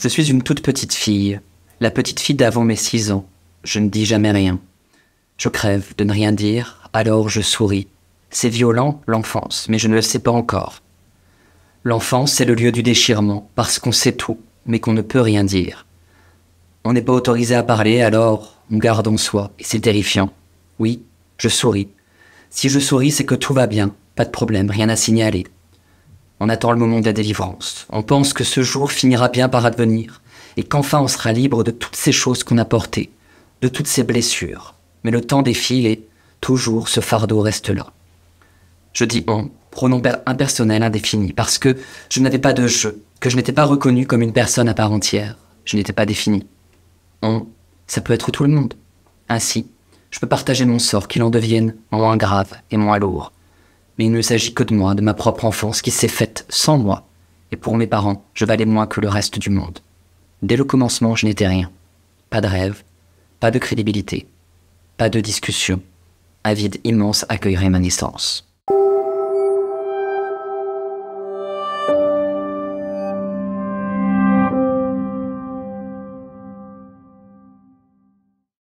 Je suis une toute petite fille, la petite fille d'avant mes six ans. Je ne dis jamais rien. Je crève de ne rien dire, alors je souris. C'est violent, l'enfance, mais je ne le sais pas encore. L'enfance, c'est le lieu du déchirement, parce qu'on sait tout, mais qu'on ne peut rien dire. On n'est pas autorisé à parler, alors on garde en soi, et c'est terrifiant. Oui, je souris. Si je souris, c'est que tout va bien, pas de problème, rien à signaler. On attend le moment de la délivrance. On pense que ce jour finira bien par advenir, et qu'enfin on sera libre de toutes ces choses qu'on a portées, de toutes ces blessures. Mais le temps défile et toujours ce fardeau reste là. Je dis on, pronom impersonnel indéfini, parce que je n'avais pas de je, que je n'étais pas reconnu comme une personne à part entière. Je n'étais pas défini. On, ça peut être tout le monde. Ainsi, je peux partager mon sort, qu'il en devienne moins grave et moins lourd. Mais il ne s'agit que de moi, de ma propre enfance qui s'est faite sans moi. Et pour mes parents, je valais moins que le reste du monde. Dès le commencement, je n'étais rien. Pas de rêve, pas de crédibilité, pas de discussion. Un vide immense accueillerait ma naissance.